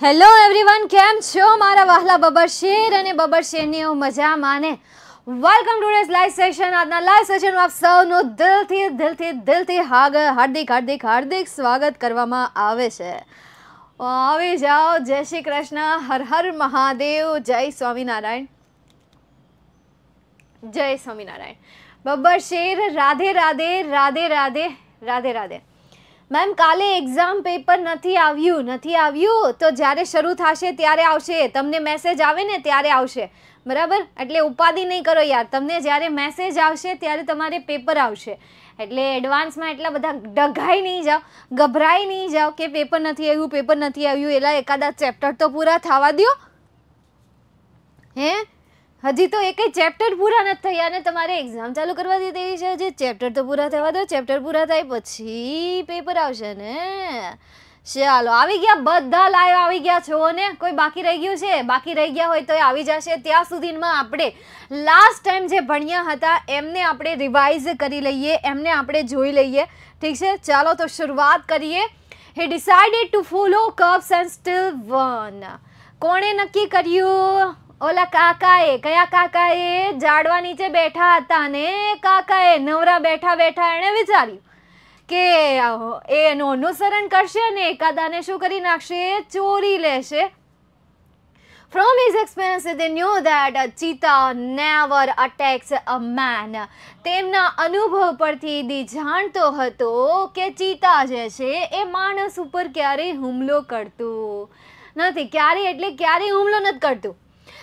Hello everyone કેમ છો મારા વહલા બબર શેર અને બબર શેરની હું મજામાં ને વેલકમ ટુ ડેઝ લાઈવ સેશન આજના લાઈવ સેશનમાં આપ સૌનું દિલથી દિલથી દિલથી હાગ હાર્દિક હાર્દિક હાર્દિક સ્વાગત કરવામાં આવે છે આવી જાઓ જય શ્રી કૃષ્ણ હર હર મહાદેવ જય સ્વામિનારાયણ જય સ્વામિનારાયણ બબર શેર રાધે રાધે રાધે રાધે રાધે રાધે મેમ કાલે એક્ઝામ પેપર નથી આવ્યું નથી આવ્યું તો જ્યારે શરૂ થશે ત્યારે આવશે તમને મેસેજ આવે ને ત્યારે આવશે બરાબર એટલે ઉપાધિ નહીં કરો યાર તમને જ્યારે મેસેજ આવશે ત્યારે તમારે પેપર આવશે એટલે એડવાન્સમાં એટલા બધા ડઘાઈ નહીં જાઓ ગભરાઈ નહીં જાઓ કે પેપર નથી આવ્યું પેપર નથી આવ્યું એલા એકાદા ચેપ્ટર તો પૂરા થવા દો હે હજી તો એકે ચેપ્ટર પૂરા નથી થયા અને તમારે એક્ઝામ ચાલુ કરવા દે દેવી છે હજી ચેપ્ટર તો પૂરા થવા દો ચેપ્ટર પૂરા થાય પછી પેપર આવશે ને ચાલો આવી ગયા બધા લાઈવ આવી ગયા છો ને કોઈ બાકી રહી ગયું છે બાકી રહી ગયા હોય તો એ આવી જશે ત્યાં સુધીમાં આપણે લાસ્ટ ટાઈમ જે ભણ્યા હતા એમને આપણે રિવાઇઝ કરી લઈએ એમને આપણે જોઈ લઈએ ઠીક છે ચાલો તો શરૂઆત કરીએ he decided to follow cubs and steal one કોણે નક્કી કર્યું ઓલા કાકાએ કયા કાકાએ જાડવા નીચે બેઠા હતા ને કાકાએ નવરા બેઠા બેઠા એણે વિચાર્યું કે એ એનું અનુસરણ કરશે અને એકાદાને શું કરી નાખશે ચોરી લેશે From his experience, they knew that a cheetah never attacks a man. તેમના અનુભવ પરથી દી જાણતો હતો કે ચીતા જે છે એ માણસ ઉપર ક્યારેય હુમલો કરતું નથી ક્યારેય એટલે ક્યારેય હુમલો નથી કરતું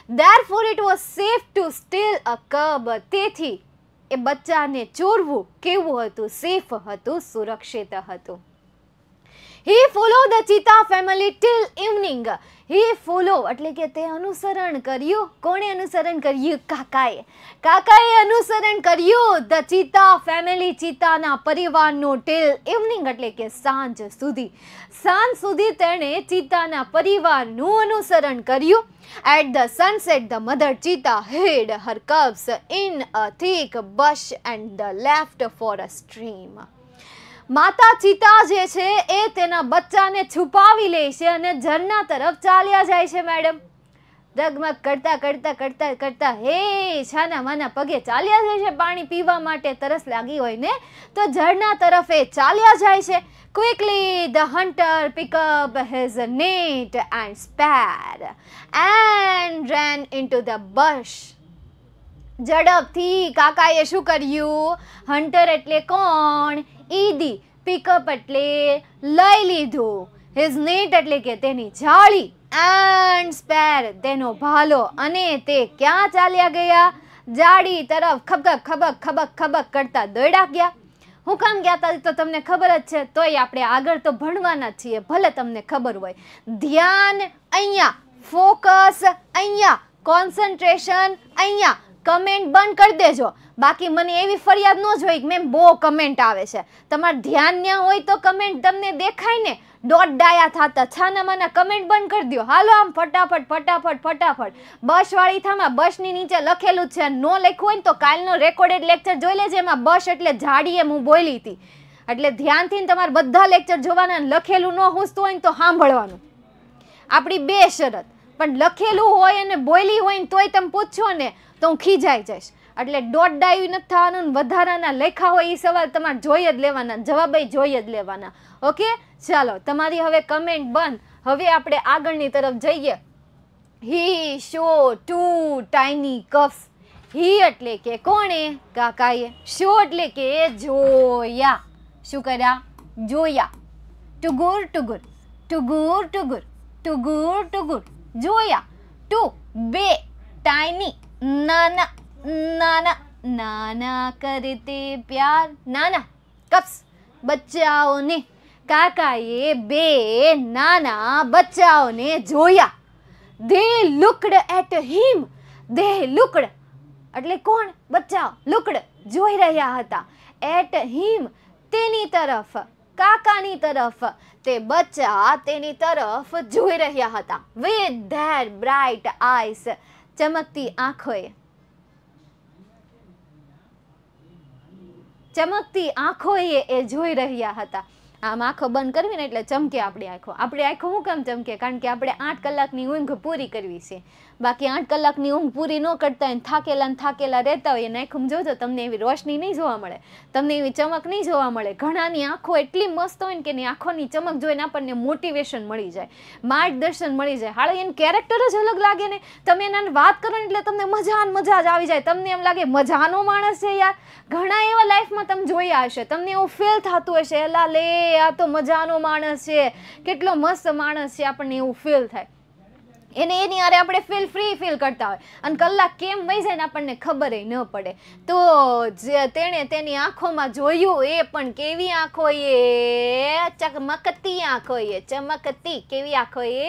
therefore it was safe to steal a cub તેથી એ બચ્ચાને ચોરવું કેવું હતું સેફ હતું સુરક્ષિત હતું he follow the cheetah family till evening he follow એટલે કે તે અનુસરણ કર્યું કોણે અનુસરણ કર્યું કાકાએ કાકાએ અનુસરણ કર્યું ધ ચિતા ફેમિલી ચિતાના પરિવારનું ટિલ ઇવનિંગ એટલે કે સાંજ સુધી સાંજ સુધી તેણે ચિતાના પરિવારનું અનુસરણ કર્યું At the sunset, the mother cheetah hid her cubs in a thick bush and left for a stream માતા ચિતા જે છે એ તેના બચ્ચાને છુપાવી લે છે અને ઝરના તરફ ચાલ્યા જાય છે મેડમ ડગમગ કરતા કરતા કરતા કરતા હે છાના માના પગે ચાલ્યા જાય છે પાણી પીવા માટે તરસ લાગી હોય ને તો ઝરના તરફ એ ચાલ્યા જાય છે quickly the hunter pick up his net and spear and ran into the bush ઝડપથી કાકાએ શું કર્યું હન્ટર એટલે કોણ ઈદી પિકઅપ એટલે લઈ લીધું હિઝ નેટ એટલે કે તેની જાળી એન્ડ સ્પેર તેનો ભાલો અને તે ક્યાં ચાલ્યા ગયા જાળી તરફ ખબક ખબક ખબક ખબક કરતા દોડ્યા ગયા હું કામ ગયા હતા તો તમને ખબર જ છે તોય આપણે આગળ તો ભણવાના છીએ ભલે તમને ખબર હોય ધ્યાન અહીંયા ફોકસ અહીંયા કોન્સન્ટ્રેશન અહીંયા કમેન્ટ બંધ કરી દેજો બાકી મને એવી ફરિયાદ ન જોઈ કે મેં બહુ કમેન્ટ આવે છે તમારે ધ્યાન ન હોય તો કમેન્ટ તમને દેખાય ને ડોટ ડાયા થતા છાનામાના કમેન્ટ બંધ કરી દો હાલો આમ ફટાફટ ફટાફટ ફટાફટ બસવાળી થામાં બસની નીચે લખેલું છે ન લખ્યું હોય ને તો કાલનો રેકોર્ડેડ લેક્ચર જોઈ લેજે એમાં બસ એટલે જાડીએ હું બોલી હતી એટલે ધ્યાનથી તમારે બધા લેક્ચર જોવાના લખેલું ન હૂસતું હોય ને તો સાંભળવાનું આપણી બે શરત પણ લખેલું હોય અને બોયલી હોય તોય તમે પૂછશો ને તો હું ખીજાઈ જઈશ એટલે ડોટ ડાયું નથી થવાનું વધારાના લેખા હોય એ સવાલ તમારે જોઈ જ લેવાના જવાબ જોઈ જ લેવાના ઓકે ચાલો તમારી હવે કમેન્ટ બંધ હવે આપણે આગળની તરફ જઈએ હી શો ટુ ટાઈની કફ હી એટલે કે કોણે કાકાએ શો એટલે કે જોયા શું કર્યા જોયા ટુગુર ટુગુર ટુગુર ટુગુર ટુગુર ટુગુર જોયા ટુ બે ટાઈની નાના નાના નાના કરતે પ્યાર નાના કપ્સ બચ્ચાઓને કાકાએ બે નાના બચ્ચાઓને જોયા they looked at him they looked એટલે કોણ બચ્ચાઓ લુકડ જોઈ રહ્યા હતા એટ હિમ તેની તરફ કાકાની તરફ તે બચ્ચા તેની તરફ જોઈ રહ્યા હતા વિથ ધેર બ્રાઇટ આઈસ ચમકતી આંખોએ ચમકતી આંખોએ એ જોઈ રહ્યા હતા આમ આંખો બંધ કરવી ને એટલે ચમકે આપણી આંખો આપણી આંખો હું કેમ ચમકે કારણ કે આપણે આઠ કલાકની ઊંઘ પૂરી કરવી છે બાકી આઠ કલાકની ઊંઘ પૂરી ન કરતા હોય થાકેલા ને થાકેલા રહેતા હોય એને આંખમાં જોજો તમને એવી રોશની નહીં જોવા મળે તમને એવી ચમક નહીં જોવા મળે ઘણાની આંખો એટલી મસ્ત હોય ને કે એની આંખોની ચમક જોઈને આપણને મોટિવેશન મળી જાય માર્ગદર્શન મળી જાય હાળે એનું કેરેક્ટર જ અલગ લાગે ને તમે એના વાત કરો ને એટલે તમને મજા મજા જ આવી જાય તમને એમ લાગે મજાનો માણસ છે યાર ઘણા એવા લાઈફમાં તમે જોયા હશે તમને એવું ફેલ થતું હશે એલા લે આ તો મજાનો માણસ છે કેટલો મસ્ત માણસ છે આપણને એવું ફીલ થાય એને એની આરે આપણે ફીલ ફ્રી ફીલ કરતા હોય અને કલાક કેમ વહી જાય ને આપણને ખબર ન પડે તો જે તેણે તેની આંખોમાં જોયું એ પણ કેવી આંખો એ ચમકતી આંખો એ ચમકતી કેવી આંખો એ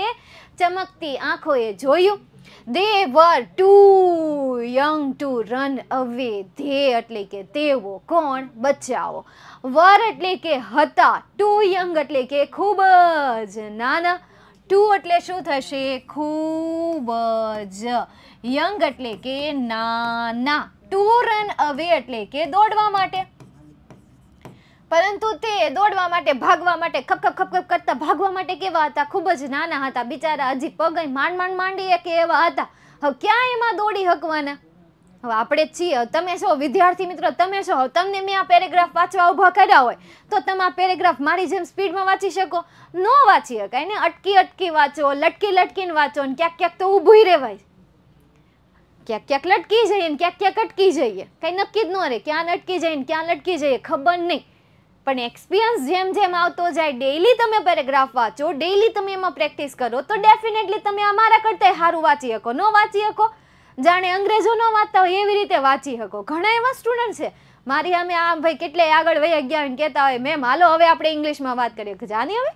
ચમકતી આંખો એ જોયું they were too young to run away they એટલે કે તેઓ કોણ બચાવો વર એટલે કે હતા ટુ યંગ એટલે કે ખૂબ જ નાના ટુ એટલે શું થશે ખૂબ જ યંગ એટલે કે નાના ટુ રન અવે એટલે કે દોડવા માટે પરંતુ તે દોડવા માટે ભાગવા માટે ખપ ખપ ખપ કરતા ભાગવા માટે કેવા હતા ખૂબ જ નાના હતા બિચારા હજી પગ માંડ માંડ માંડી કે એવા હતા હવે ક્યાં એમાં દોડી હકવાના હવે આપણે છીએ તમે છો વિદ્યાર્થી મિત્રો તમે છો તમને મેં આ પેરેગ્રાફ વાંચવા ઊભા કર્યા હોય તો તમે આ પેરેગ્રાફ મારી જેમ સ્પીડમાં વાંચી શકો ન વાંચી શકાય ને અટકી અટકી વાંચો લટકી લટકીને વાંચો ને ક્યાંક ક્યાંક તો ઊભી રહેવાય ક્યાંક ક્યાંક લટકી જઈએ ને ક્યાંક ક્યાંક અટકી જઈએ કંઈ નક્કી જ ન રહે ક્યાં લટકી જઈએ ને ક્યાં લટકી જઈએ ખબર નહીં પણ એક્સપિરિયન્સ જેમ જેમ આવતો જાય ડેઈલી તમે પેરેગ્રાફ વાંચો ડેઈલી તમે એમાં પ્રેક્ટિસ કરો તો ડેફિનેટલી તમે અમારા કરતાં સારું વાંચી શકો ન વાંચી શકો જાણે અંગ્રેજોનો વાંચતા હોય એવી રીતે વાંચી શકો ઘણા એવા સ્ટુડન્ટ છે મારી અમે આમ ભાઈ કેટલે આગળ વહી ગયા કહેતા હોય મેમ હાલો હવે આપણે ઇંગ્લિશમાં વાત કરીએ જાની હવે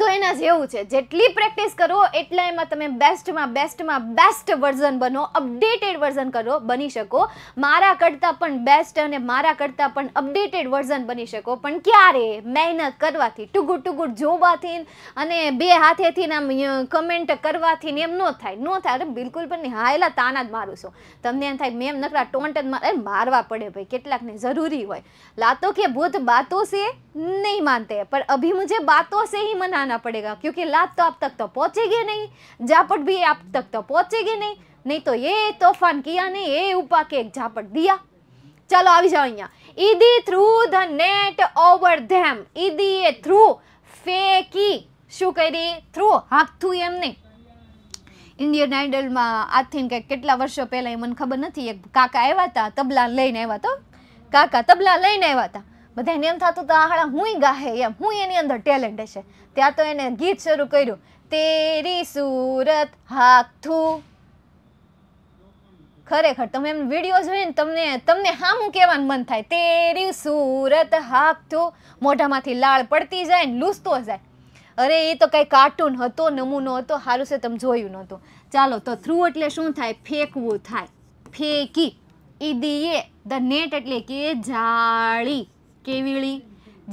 તો એના જેવું છે જેટલી પ્રેક્ટિસ કરો એટલા એમાં તમે બેસ્ટમાં બેસ્ટમાં બેસ્ટ વર્ઝન બનો અપડેટેડ વર્ઝન કરો બની શકો મારા કરતાં પણ બેસ્ટ અને મારા કરતાં પણ અપડેટેડ વર્ઝન બની શકો પણ ક્યારે મહેનત કરવાથી ટુગુટ ટુગુટ જોવાથી અને બે હાથેથી આમ કમેન્ટ કરવાથી ને એમ ન થાય ન થાય અરે બિલકુલ પણ હાયલા તાના જ મારું છું તમને એમ થાય મેં નકરા ટોન્ટ જ મારે મારવા પડે ભાઈ કેટલાકને જરૂરી હોય લાતો કે ભૂત બાતો છે નહીં માનતે પણ અભી મુજે બાતો છે હી મનાના जाना पड़ेगा क्योंकि लाभ तो आप तक तो पहुँचेगी नहीं झापट भी आप तक तो पहुँचेगी नहीं नहीं तो ये तोफान किया ने ये उपा के एक झापट दिया ચલો આવી જાઓ અહીંયા Idi threw the net over them Idi એ થ્રુ ફેકી શું કરી થ્રુ હાકથું એમ નહીં ઇન્ડિયન આઇડલમાં આથી કંઈક કેટલા વર્ષો પહેલાં એ મને ખબર નથી એક કાકા આવ્યા હતા તબલા લઈને આવ્યા તો કાકા તબલા લઈને આવ્યા હતા બધાને એમ થતું તો આહાળા હું ગાહે એમ હું એની અંદર ટેલેન્ટ હશે ત્યાં તો એને ગીત શરૂ કર્યું તેરી સુરત હાથું ખરેખર તમે એમ વિડીયો જોઈને તમને તમને હામું કહેવાનું મન થાય તેરી સુરત હાથું મોઢામાંથી લાળ પડતી જાય ને લૂસતો જાય અરે એ તો કંઈ કાર્ટૂન હતો નમૂનો હતો સારું છે તમે જોયું નહોતું ચાલો તો થ્રુ એટલે શું થાય ફેંકવું થાય ફેંકી ઈ દીએ ધ નેટ એટલે કે જાળી કેવીળી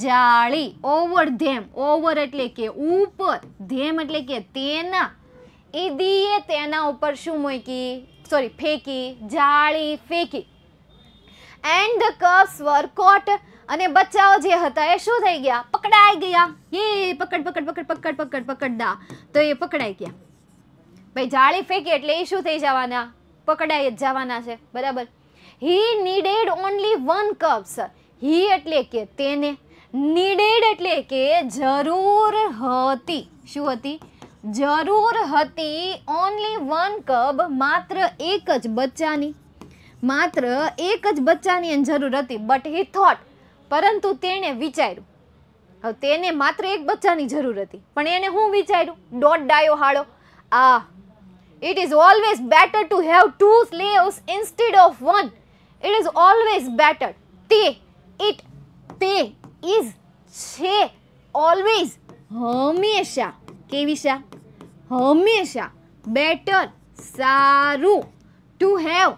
જાળી ઓવર ધેમ ઓવર એટલે કે ઉપર ધેમ એટલે કે તેના ઈદીએ તેના ઉપર શું મૂકી સોરી ફેંકી જાળી ફેંકી and the cubs were caught અને બચ્ચાઓ જે હતા એ શું થઈ ગયા પકડાઈ ગયા એ પકડ પકડ પકડ પકડ પકડ પકડના તો એ પકડાઈ ગયા ભાઈ જાળી ફેંકી એટલે એ શું થઈ જવાના પકડાઈ જ જવાના છે બરાબર he needed only one cubs he એટલે કે તેને નીડેડ એટલે કે જરૂર હતી શું હતી જરૂર હતી ઓનલી વન કબ માત્ર એક જ બચ્ચાની માત્ર એક જ બચ્ચાની એની જરૂર હતી બટ હી થોટ પરંતુ તેણે વિચાર્યું હવે તેને માત્ર એક બચ્ચાની જરૂર હતી પણ એને હું વિચાર્યું ડોટ ડાયો oh હાળો આ it is always better to have two slaves instead of one it is always better તે ઇટ તે ઇઝ છે ઓલવેઝ હંમેશા કેવી શા હંમેશા બેટર સારું ટુ હેવ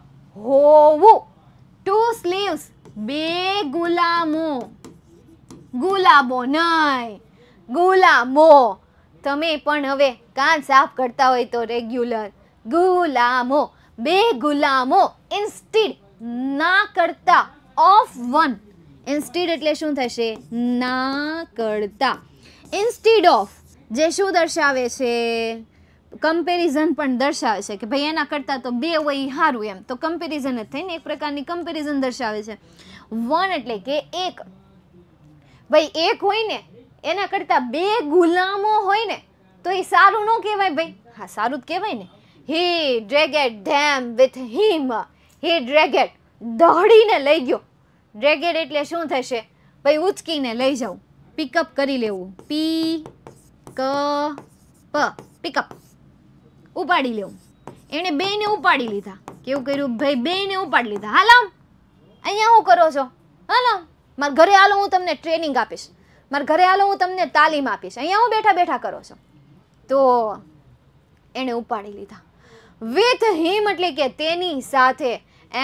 હોવું ટુ સ્લીવ્સ બે ગુલામો ગુલાબો નહીં ગુલામો તમે પણ હવે કાન સાફ કરતા હોય તો રેગ્યુલર ગુલામો બે ગુલામો ઇન્સ્ટીડ ના કરતા ઓફ વન ઇન્સ્ટિડ એટલે શું થશે ના કરતા ઇન્સ્ટિડ ઓફ જે શું દર્શાવે છે કમ્પેરિઝન પણ દર્શાવે છે કે ભાઈ એના કરતાં તો બે હોય સારું એમ તો કમ્પેરિઝન જ થઈને એક પ્રકારની કમ્પેરિઝન દર્શાવે છે વન એટલે કે એક ભાઈ એક હોય ને એના કરતાં બે ગુલામો હોય ને તો એ સારું ન કહેવાય ભાઈ હા સારું જ કહેવાય ને હી ડ્રેગેટ ધેમ વિથ હિમ હી ડ્રેગેટ દોડીને લઈ ગયો ડ્રેગેડ એટલે શું થશે ભાઈ ઉચકીને લઈ જાઉં પિકઅપ કરી લેવું પી ક પ પિકઅપ ઉપાડી લેવું એણે બેને ઉપાડી લીધા કેવું કર્યું ભાઈ બેને ઉપાડી લીધા હાલમ અહીંયા હું કરો છો હાલો મારા ઘરે હાલો હું તમને ટ્રેનિંગ આપીશ મારા ઘરે હાલો હું તમને તાલીમ આપીશ અહીંયા હું બેઠા બેઠા કરો છો તો એણે ઉપાડી લીધા વિથ હિમ એટલે કે તેની સાથે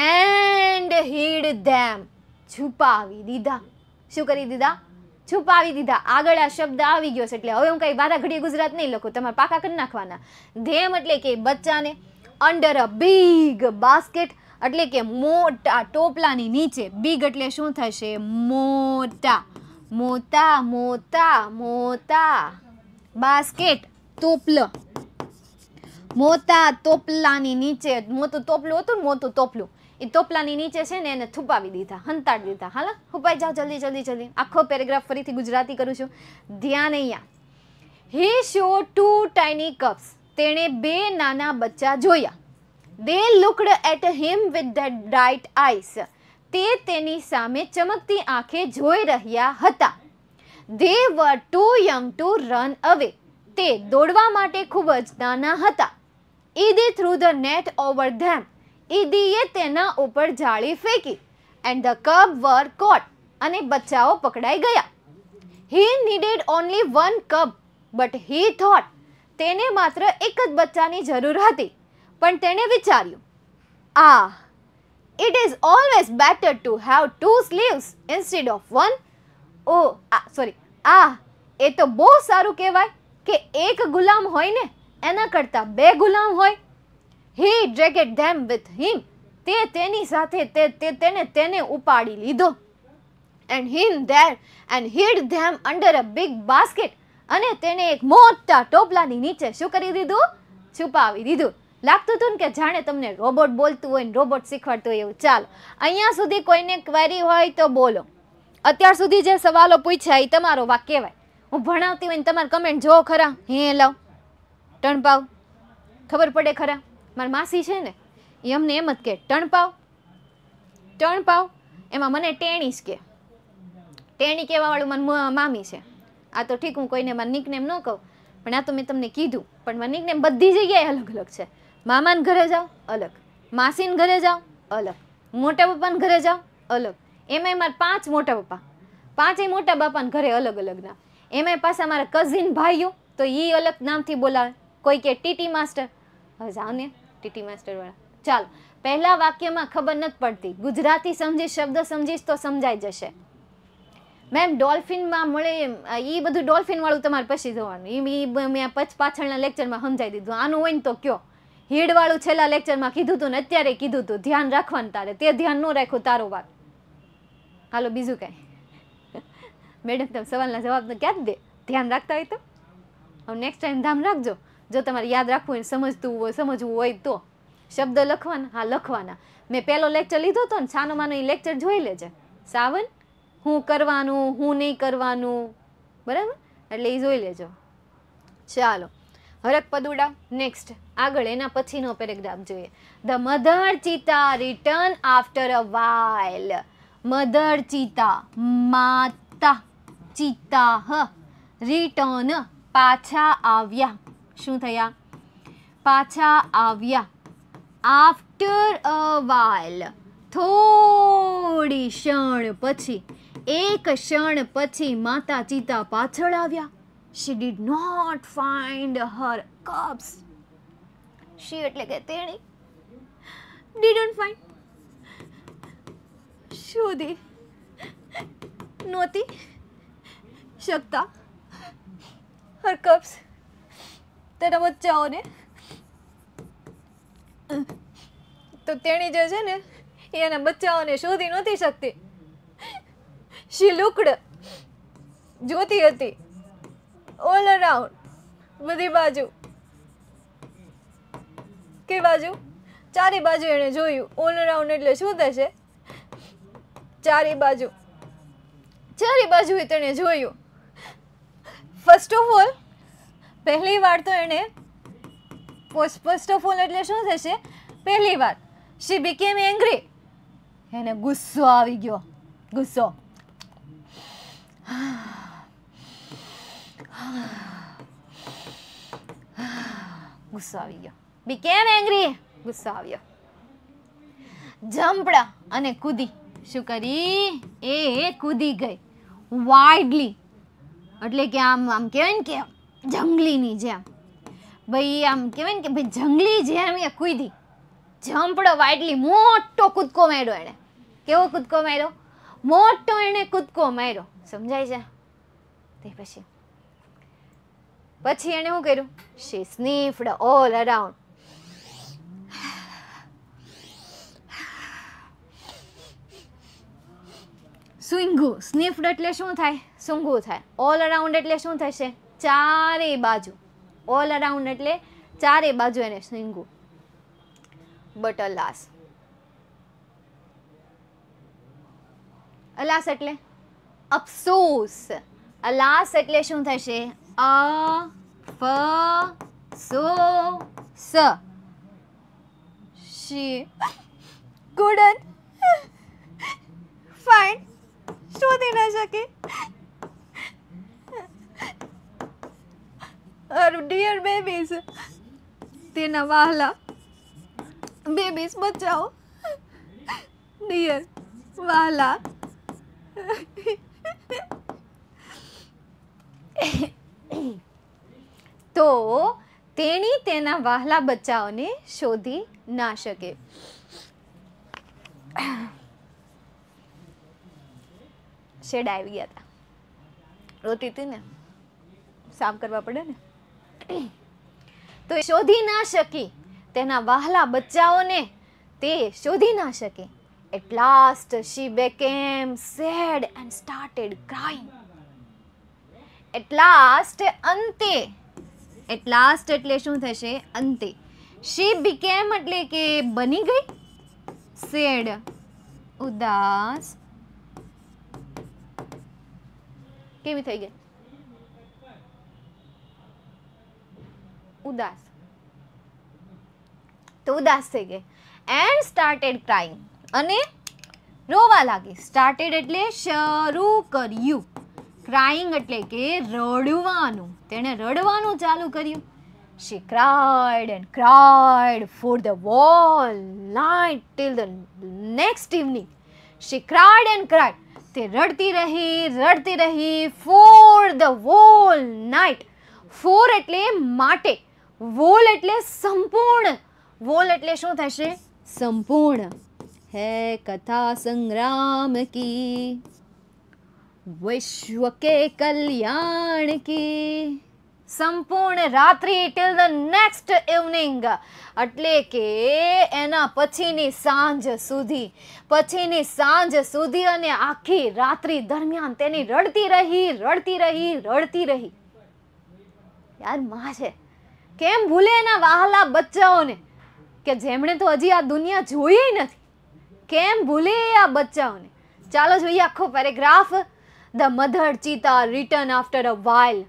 એન્ડ હીડ ધેમ છુપાવી દીધા શું કરી દીધા છુપાવી દીધા આગળ આ શબ્દ આવી ગયો છે એટલે હવે હું કંઈ વારા ઘડી ગુજરાત નહીં લખું તમારે પાકા કરી નાખવાના ધેમ એટલે કે બચ્ચાને અંડર અ બિગ બાસ્કેટ એટલે કે મોટા ટોપલાની નીચે બિગ એટલે શું થશે મોટા મોટા મોટા મોટા બાસ્કેટ તોપલ મોટા તોપલાની નીચે મોટું તોપલું હતું ને મોટું તોપલું એ તોપલાની નીચે છે ને એને થુપાવી દીધા હંતાડી દીધા હાલ હુપાઈ જાઓ જલ્દી જલ્દી જલ્દી આખો પેરેગ્રાફ ફરીથી ગુજરાતી કરું છું ધ્યાન અહીંયા he show two tiny cubs તેણે બે નાના બચ્ચા જોયા they looked at him with the ડાઇટ આઈસ તે તેની સામે ચમકતી આંખે જોઈ રહ્યા હતા they were too young to run away તે દોડવા માટે ખૂબ જ નાના હતા Idi threw the net over them ઈદીએ તેના ઉપર જાળી ફેંકી એન્ડ ધ કબ વર કોટ અને બચ્ચાઓ પકડાઈ ગયા he needed only one cub but he thought તેને માત્ર એક જ બચ્ચાની જરૂર હતી પણ તેણે વિચાર્યું આ it is always better to have two slaves instead of one ઓ આ સોરી આ એ તો બહુ સારું કહેવાય કે એક ગુલામ હોય ને એના કરતાં બે ગુલામ હોય હી ડ્રેગેડ ધેમ વિથ હિમ તે તેની સાથે તે તેને તેને ઉપાડી લીધો and him there and hid them under a big basket અને તેને એક મોટા ટોપલાની નીચે શું કરી દીધું છુપાવી દીધું લાગતું હતું ને કે જાણે તમને રોબોટ બોલતું હોય ને રોબોટ શીખવાડતું હોય એવું ચાલો અહીંયા સુધી કોઈને ક્વેરી હોય તો બોલો અત્યાર સુધી જે સવાલો પૂછ્યા એ તમારો વાક કહેવાય હું ભણાવતી હોય ને તમારે કમેન્ટ જોવો ખરા હે લાવ ટણપાવ ખબર પડે ખરા મારી માસી છે ને એ અમને એમ જ કે ટણપાવ પાવ એમાં મને ટેણી જ કે ટેણી કહેવાવાળું મને મામી છે આ તો ઠીક હું કોઈને મારા નિકનેમ ન કહું પણ આ તો મેં તમને કીધું પણ મારા નિકનેમ બધી જગ્યાએ અલગ અલગ છે મામાને ઘરે જાઓ અલગ માસીને ઘરે જાઓ અલગ મોટા પપ્પાને ઘરે જાઓ અલગ એમાંય મારા પાંચ મોટા પપ્પા પાંચેય મોટા બાપાને ઘરે અલગ અલગ નામ એમાંય પાછા મારા કઝિન ભાઈઓ તો એ અલગ નામથી બોલાવે કોઈ કે ટીટી માસ્ટર હવે જાઓ ને ટીટી માસ્ટરવાળા ચાલો પહેલા વાક્યમાં ખબર નથી પડતી ગુજરાતી સમજી શબ્દ સમજીશ તો સમજાઈ જશે મેમ ડોલ્ફિનમાં મળે એ બધું ડોલ્ફિનવાળું તમારે પછી જોવાનું એ મેં પછ પાછળના લેક્ચરમાં સમજાવી દીધું આનું હોય ને તો કયો હીડવાળું છેલ્લા લેક્ચરમાં કીધું હતું ને અત્યારે કીધું હતું ધ્યાન રાખવાનું તારે તે ધ્યાન ન રાખ્યું તારો વાત હાલો બીજું કાંઈ મેડમ તમે સવાલના જવાબ ક્યાં જ દે ધ્યાન રાખતા હોય તો હવે નેક્સ્ટ ટાઈમ ધ્યાન રાખજો જો તમારે યાદ રાખવું હોય સમજતું હોય સમજવું હોય તો શબ્દ લખવાના હા લખવાના મેં પહેલો લેક્ચર લીધો હતો ને છાનો માનો એ લેક્ચર જોઈ લેજે સાવન હું કરવાનું હું નહીં કરવાનું બરાબર એટલે એ જોઈ લેજો ચાલો હરક પદુડા નેક્સ્ટ આગળ એના પછીનો પેરેગ્રાફ જોઈએ the mother cheetah return after a while mother cheetah માતા ચિતા હ રિટર્ન પાછા આવ્યા શું થયા પાછા આવ્યા આફ્ટર અ વાલ થોડી ક્ષણ પછી એક ક્ષણ પછી માતા ચિતા પાછળ આવ્યા she did not find her cubs she એટલે કે તેણી ડીડન્ટ ફાઇન્ડ શોધી નહોતી શકતા હર કપ્સ તેના બચ્ચાઓને તો તેણી જે છે ને એ એના બચ્ચાઓને શોધી નહોતી શકતી શી લુકડ જોતી હતી ઓલ અરાઉન્ડ બધી બાજુ કઈ બાજુ ચારે બાજુ એણે જોયું ઓલ અરાઉન્ડ એટલે શું થશે ચારે બાજુ ચારે બાજુએ તેણે જોયું ફર્સ્ટ ઓફ ઓલ પહેલી વાર તો એણે ફર્સ્ટ ઓફ ઓલ એટલે શું થશે પહેલી વાર શી બીકેમ એંગ્રી એને ગુસ્સો આવી ગયો ગુસ્સો ગુસ્સો આવી ગયો બીકેમ એંગ્રી ગુસ્સો આવ્યો જંપડા અને કૂદી શું કરી એ કૂદી ગઈ વાઇડલી એટલે કે આમ આમ કહેવાય ને કેમ જંગલીની જેમ ભાઈ આમ કેવાય ને કે ભાઈ જંગલી જેમ એ કૂદી જંપડો વાટલી મોટો કૂદકો માર્યો એણે કેવો કૂદકો માર્યો મોટો એણે કૂદકો માર્યો સમજાય છે તે પછી પછી એણે શું કર્યું શી સ્નીફડ ઓલ અરાઉન્ડ સૂંઘું સ્નીફડ એટલે શું થાય સૂંઘું થાય ઓલ અરાઉન્ડ એટલે શું થશે ચારે બાજુ ઓલ અરાઉન્ડ એટલે ચારે બાજુ એને સીંગું બટ અલાસ અલાસ એટલે અફસોસ અલાસ એટલે શું થશે અ ફ સો સ શી couldn't find શોધી ન શકે her dear babies તેના વાહલા બેબીસ બચાવો ડિયર વાહલા તો તેણી તેના વાહલા બચ્ચાઓને શોધી ના શકે શેડ આવી ગયા હતા રોતી હતી ને સાફ કરવા પડે ને તો એ શોધી ના શકી તેના વહાલા બચ્ચાઓને તે શોધી ના શકે at last she became sad and started crying at last અંતે એટ લાસ્ટ એટલે શું થશે અંતે શી બીકેમ એટલે કે બની ગઈ સેડ ઉદાસ કેવી થઈ ગઈ ઉદાસ તો ઉદાસ થઈ ગઈ એન્ડ સ્ટાર્ટેડ ક્રાઇંગ અને રોવા લાગી સ્ટાર્ટેડ એટલે શરૂ કર્યું ક્રાઇંગ એટલે કે રડવાનું તેણે રડવાનું ચાલુ કર્યું she cried and cried for the whole night till the next evening she cried and cried તે રડતી રહી રડતી રહી for the whole night for એટલે માટે વોલ એટલે સંપૂર્ણ વોલ એટલે શું થશે સંપૂર્ણ હે કથા સંગ્રામ કી વિશ્વ કે કલ્યાણ કી સંપૂર્ણ રાત્રિ ટિલ ધ નેક્સ્ટ ઇવનિંગ એટલે કે એના પછીની સાંજ સુધી પછીની સાંજ સુધી અને આખી રાત્રિ દરમિયાન તેની રડતી રહી રડતી રહી રડતી રહી યાર માં છે કેમ ભૂલે એના વાહલા બચ્ચાઓને કે જેમણે તો હજી આ દુનિયા જોઈ નથી કેમ ભૂલે આ બચ્ચાઓને ચાલો જોઈએ આખો paragraph the mother cheetah return after a while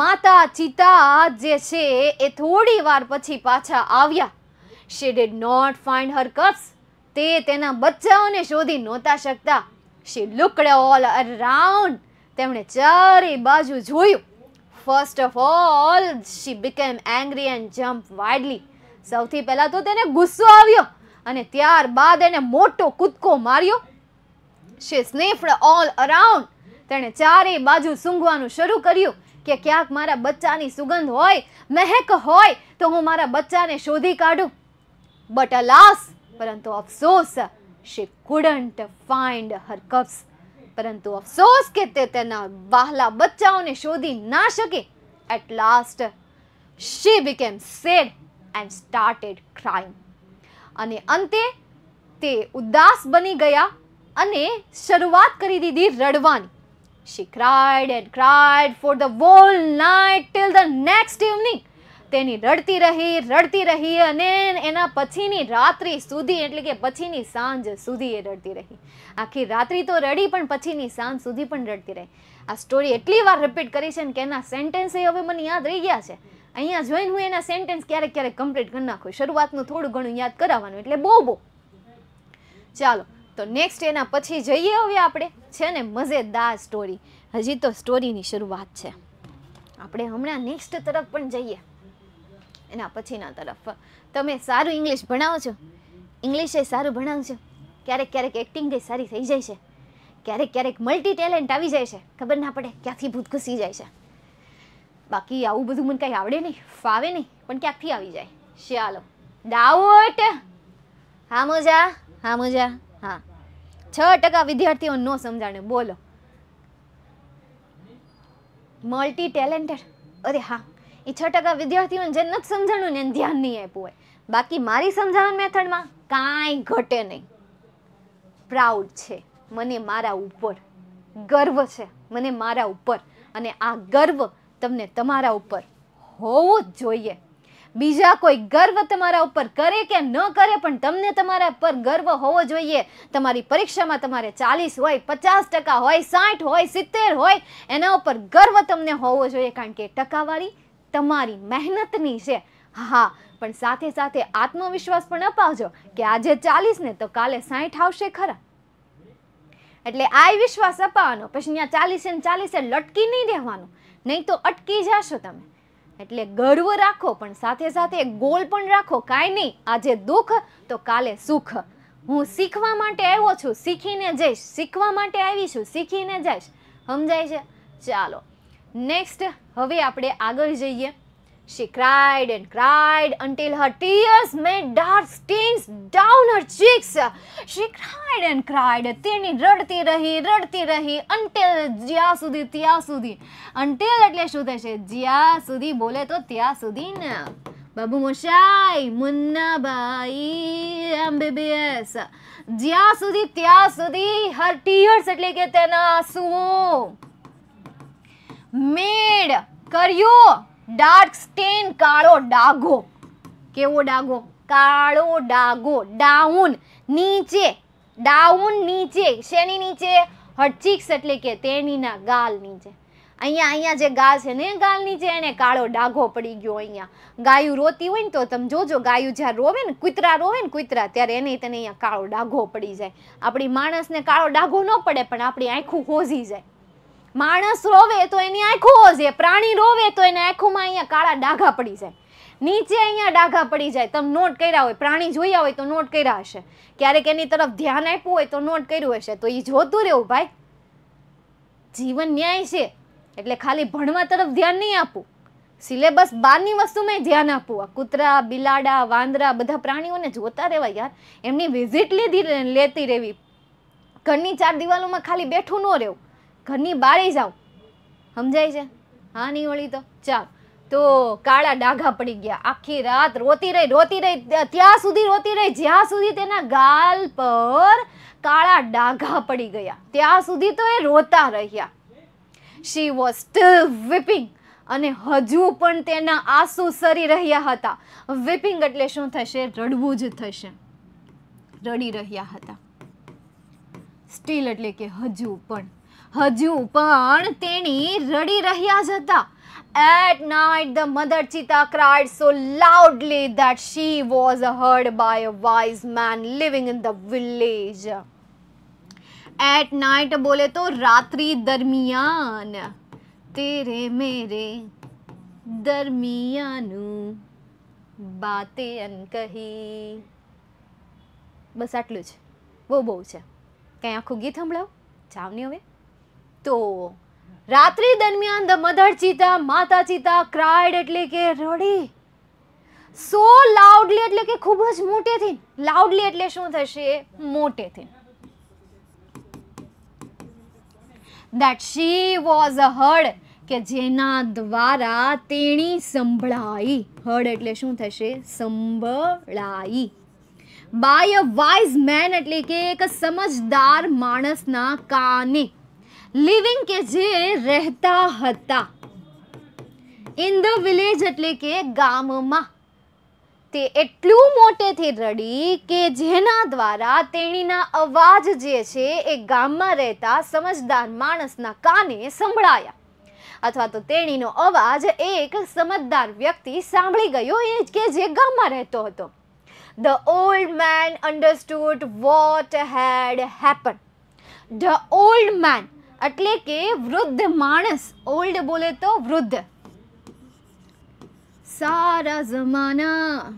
માતા ચિતા જે છે એ થોડી વાર પછી પાછા આવ્યા she did not find her cubs તે તેના બચ્ચાઓને શોધી નહોતા શકતા શી લુકડે ઓલ અરાઉન્ડ તેમણે ચારે બાજુ જોયું first of all she became angry and jump wildly સૌથી પહેલાં તો તેને ગુસ્સો આવ્યો અને ત્યારબાદ એને મોટો કૂદકો માર્યો શી સ્નેફડ ઓલ અરાઉન્ડ તેણે ચારે બાજુ સૂંઘવાનું શરૂ કર્યું કે ક્યાંક મારા બચ્ચાની સુગંધ હોય મહેક હોય તો હું મારા બચ્ચાને શોધી કાઢું બટ અલાસ પરંતુ અફસોસ she couldn't find her cubs પરંતુ અફસોસ કે તે તેના વહાલા બચ્ચાઓને શોધી ના શકે at last she became sad and started crying અને અંતે તે ઉદાસ બની ગયા અને શરૂઆત કરી દીધી રડવાની she cried and cried for the whole night till the next evening તેની રડતી રહી રડતી રહી અને એના પછીની રાત્રિ સુધી એટલે કે પછીની સાંજ સુધી એ રડતી રહી આખી રાત્રિ તો રડી પણ પછીની સાંજ સુધી પણ રડતી રહી આ સ્ટોરી એટલી વાર રિપીટ કરી છે ને કે એના સેન્ટેન્સ એ હવે મને યાદ રહી ગયા છે અહીંયા જોઈને હું એના સેન્ટેન્સ ક્યારેક ક્યારેક કમ્પ્લીટ કરી નાખું શરૂઆતનું થોડું ઘણું યાદ કરાવવાનું એટલે બહુ બહુ ચાલો તો નેક્સ્ટ એના પછી જઈએ હવે આપણે છે ને મજેદાર સ્ટોરી હજી તો સ્ટોરીની શરૂઆત છે આપણે હમણાં નેક્સ્ટ તરફ પણ જઈએ એના પછીના તરફ તમે સારું ઇંગ્લિશ ભણાવો છો ઇંગ્લિશે સારું ભણાવો છો ક્યારેક ક્યારેક એક્ટિંગ એ સારી થઈ જાય છે ક્યારેક ક્યારેક મલ્ટી ટેલેન્ટ આવી જાય છે ખબર ના પડે ક્યાંથી ભૂત ઘૂસી જાય છે બાકી આવું બધું મને કાંઈ આવડે નહીં ફાવે નહીં પણ ક્યાંકથી આવી જાય ચાલો ડાઉટ હા મોજા હા મોજા હા છ ટકા વિદ્યાર્થીઓ ન સમજાણે બોલો મલ્ટી ટેલેન્ટેડ અરે હા એ છ ટકા વિદ્યાર્થીઓને જે નથી સમજાણું ને એને ધ્યાન નહીં આપ્યું હોય બાકી મારી સમજાવવાની મેથડમાં કાંઈ ઘટે નહીં પ્રાઉડ છે મને મારા ઉપર ગર્વ છે મને મારા ઉપર અને આ ગર્વ તમને તમારા ઉપર હોવો જ જોઈએ બીજા કોઈ ગર્વ તમારા ઉપર કરે કે ન કરે પણ તમને તમારા પર ગર્વ હોવો જોઈએ તમારી પરીક્ષામાં તમારે ચાલીસ હોય પચાસ ટકા હોય સાઠ હોય સિત્તેર હોય એના ઉપર ગર્વ તમને હોવો જોઈએ કારણ કે ટકાવાળી તમારી મહેનતની છે હા પણ સાથે સાથે આત્મવિશ્વાસ પણ અપાવજો કે આજે ચાલીસ ને તો કાલે સાઠ આવશે ખરા એટલે આ વિશ્વાસ અપાવવાનો પછી ત્યાં ચાલીસે ને ચાલીસે લટકી નહીં રહેવાનું નહીં તો અટકી જશો તમે એટલે ગર્વ રાખો પણ સાથે સાથે ગોલ પણ રાખો કાંઈ નહીં આજે દુઃખ તો કાલે સુખ હું શીખવા માટે આવ્યો છું શીખીને જઈશ શીખવા માટે આવી છું શીખીને જઈશ સમજાય છે ચાલો નેક્સ્ટ હવે આપણે આગળ જઈએ she cried and cried until હર tears made dark stains down her cheeks. She cried and cried. તેની રડતી રહી રડતી રહી until જ્યાં સુધી ત્યાં સુધી until એટલે શું થશે જ્યાં સુધી બોલે તો ત્યાં સુધી ને બાબુ મોશાઈ મુન્નાબાઈ એમબીબીએસ જ્યાં સુધી ત્યાં સુધી હર ટીયર્સ એટલે કે તેના આંસુઓ મેડ કર્યો ડાર્ક સ્ટેન કાળો ડાઘો કેવો ડાઘો કાળો ડાઘો ડાઉન નીચે ડાઉન નીચે શેની નીચે હટચિક્સ એટલે કે તેણીના ગાલ નીચે અહીંયા અહીંયા જે ગાલ છે ને ગાલ નીચે એને કાળો ડાઘો પડી ગયો અહીંયા ગાયું રોતી હોય ને તો તમે જોજો ગાયું જ્યારે રોવે ને કૂતરા રોવે ને કૂતરા ત્યારે એને તેને અહીંયા કાળો ડાઘો પડી જાય આપણી માણસને કાળો ડાઘો ન પડે પણ આપણી આંખું ખોઝી જાય માણસ રોવે તો એની આંખો છે પ્રાણી રોવે તો એની આંખોમાં અહીંયા કાળા ડાઘા પડી જાય નીચે અહીંયા ડાઘા પડી જાય તમે નોટ કર્યા હોય પ્રાણી જોયા હોય તો નોટ કર્યા હશે ક્યારેક એની તરફ ધ્યાન આપ્યું હોય તો નોટ કર્યું હશે તો એ જોતું રહેવું ભાઈ જીવન ન્યાય છે એટલે ખાલી ભણવા તરફ ધ્યાન નહીં આપવું સિલેબસ બારની વસ્તુમાં ધ્યાન આપવું આ કૂતરા બિલાડા વાંદરા બધા પ્રાણીઓને જોતા રહેવા યાર એમની વિઝિટ લીધી લેતી રહેવી ઘરની ચાર દિવાલોમાં ખાલી બેઠું ન રહેવું ઘરની બાળી જાઓ સમજાય છે હા નહીં વળી તો ચાલ તો કાળા ડાઘા પડી ગયા આખી રાત રોતી રહી રોતી રહી ત્યાં સુધી રોતી રહી જ્યાં સુધી તેના ગાલ પર કાળા ડાઘા પડી ગયા ત્યાં સુધી તો એ રોતા રહ્યા શી વોઝ સ્ટીલ વિપિંગ અને હજુ પણ તેના આંસુ સરી રહ્યા હતા વિપિંગ એટલે શું થશે રડવું જ થશે રડી રહ્યા હતા સ્ટીલ એટલે કે હજુ પણ હજુ પણ તેણી રડી રહ્યા જ હતા At night, the mother cheetah cried so loudly that she was heard by a wise man living in the village. At night बोले तो रात्रि दरमियान तेरे मेरे दरमियानू बातें અનકહી બસ આટલું જ બહુ બહુ છે કંઈ આખું ગીત સંભળાવ જાવની હવે તો રાત્રિ દરમિયાન ધ મધર ચિતા માતા ચિતા ક્રાઇડ એટલે કે રડી સો લાઉડલી એટલે કે ખૂબ જ મોટેથી લાઉડલી એટલે શું થશે મોટેથી that she was a heard કે જેના દ્વારા તેણી સંભળાઈ હર્ડ એટલે શું થશે સંભળાઈ બાય અ વાઇઝ મેન એટલે કે એક સમજદાર માણસના કાને લિવિંગ કે જે રહેતા હતા ઇન ધ વિલેજ એટલે કે ગામમાં તે એટલું મોટેથી રડી કે જેના દ્વારા તેણીના અવાજ જે છે એ ગામમાં રહેતા સમજદાર માણસના કાને સંભળાયા અથવા તો તેણીનો અવાજ એક સમજદાર વ્યક્તિ સાંભળી ગયો એ કે જે ગામમાં રહેતો હતો the old man understood what had happen the old man એટલે કે વૃદ્ધ માણસ ઓલ્ડ બોલે તો વૃદ્ધ સારા જમાના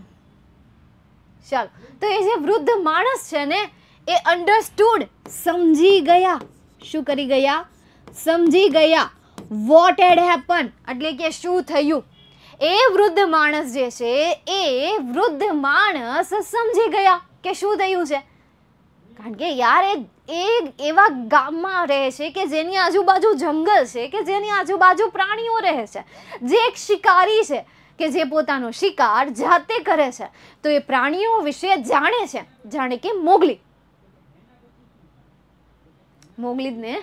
ચાલો તો એ જે વૃદ્ધ માણસ છે ને એ અન્ડરસ્ટુડ સમજી ગયા શું કરી ગયા સમજી ગયા વોટ હેડ હેપન એટલે કે શું થયું એ વૃદ્ધ માણસ જે છે એ વૃદ્ધ માણસ સમજી ગયા કે શું થયું છે કારણ કે યાર એ એક એવા ગામમાં રહે છે કે જેની આજુબાજુ જંગલ છે કે જેની આજુબાજુ પ્રાણીઓ રહે છે જે એક શિકારી છે કે જે પોતાનો શિકાર જાતે કરે છે તો એ પ્રાણીઓ વિશે જાણે છે જાણે કે મોગલી મોગલી ને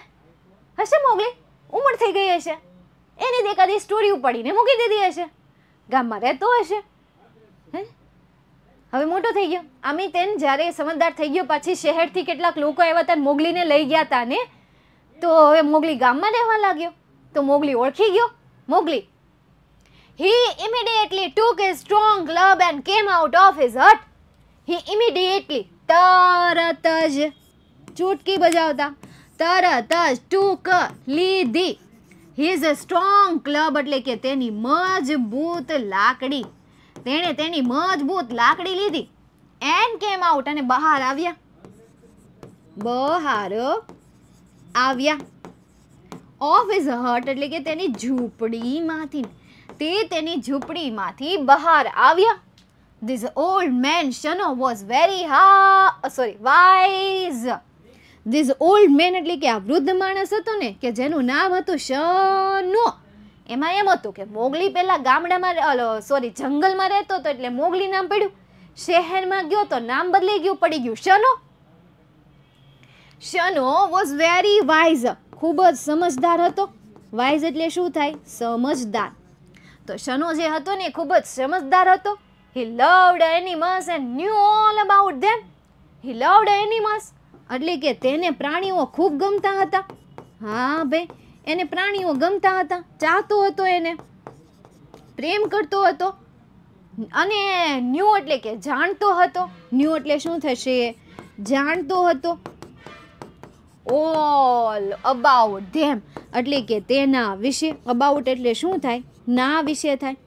હશે મોગલી ઉમર થઈ ગઈ હશે એની દેખાતી સ્ટોરી ઉપાડીને મૂકી દીધી હશે ગામમાં રહેતો હશે હવે મોટો થઈ ગયો અમિત એન જ્યારે સમજદાર થઈ ગયો પછી શહેરથી કેટલાક લોકો આવ્યા હતા મોગલીને લઈ ગયા હતા ને તો હવે મોગલી ગામમાં રહેવા લાગ્યો તો મોગલી ઓળખી ગયો Mowgli he immediately took his strong club and came out of his hut he immediately તરત જ ચૂટકી બજાવતા તરત જ ટુક લીધી હિઝ સ્ટ્રોંગ ક્લબ એટલે કે તેની મજબૂત લાકડી તેણે તેની મજબૂત લાકડી લીધી એન કેમ આઉટ અને બહાર આવ્યા બહાર આવ્યા ઓફ ઇઝ હર્ટ એટલે કે તેની ઝૂંપડીમાંથી તે તેની ઝૂંપડીમાંથી બહાર આવ્યા these old man Shano was very હા sorry wise these old man એટલે કે આ વૃદ્ધ માણસ હતો ને કે જેનું નામ હતું શનો એમાં એમ હતું કે મોગલી પહેલાં ગામડામાં સોરી જંગલમાં રહેતો હતો એટલે મોગલી નામ પડ્યું શહેરમાં ગયો તો નામ બદલી ગયું પડી ગયું Shano Shano was very wise ખૂબ જ સમજદાર હતો વાઇઝ એટલે શું થાય સમજદાર તો શનો જે હતો ને ખૂબ જ સમજદાર હતો he loved animals and knew all about them he loved animals એટલે કે તેને પ્રાણીઓ ખૂબ ગમતા હતા હા ભાઈ એને પ્રાણીઓ ગમતા હતા ચાહતો હતો એને પ્રેમ કરતો હતો અને ન્યૂ એટલે કે જાણતો હતો ન્યૂ એટલે શું થશે જાણતો હતો ઓલ અબાઉટ ધેમ એટલે કે તેના વિશે અબાઉટ એટલે શું થાય ના વિશે થાય